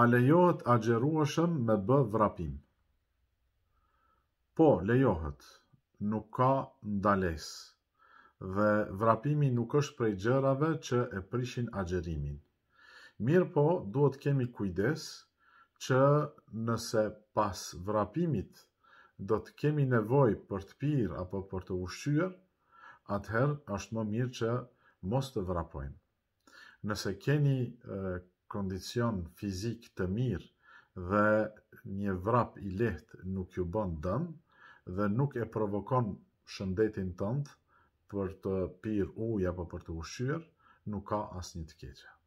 A lejohet agjeruashëm me bë vrapim? Po, lejohet, nuk ka ndales, dhe vrapimi nuk është prej gjërave që e prishin agjerimin. Mirë po, duhet kemi kujdes, që nëse pas vrapimit, do të kemi nevoj për të pirë, apo për të ushqyër, atëherë është më mirë që mos të vrapojnë. Nëse keni kondicion fizik të mirë dhe një vrap i lehtë nuk ju bën dëm dhe nuk e provokon shëndetin tënd për të pirë ujë apo për të ushqyer nuk ka asnjë të keqëja.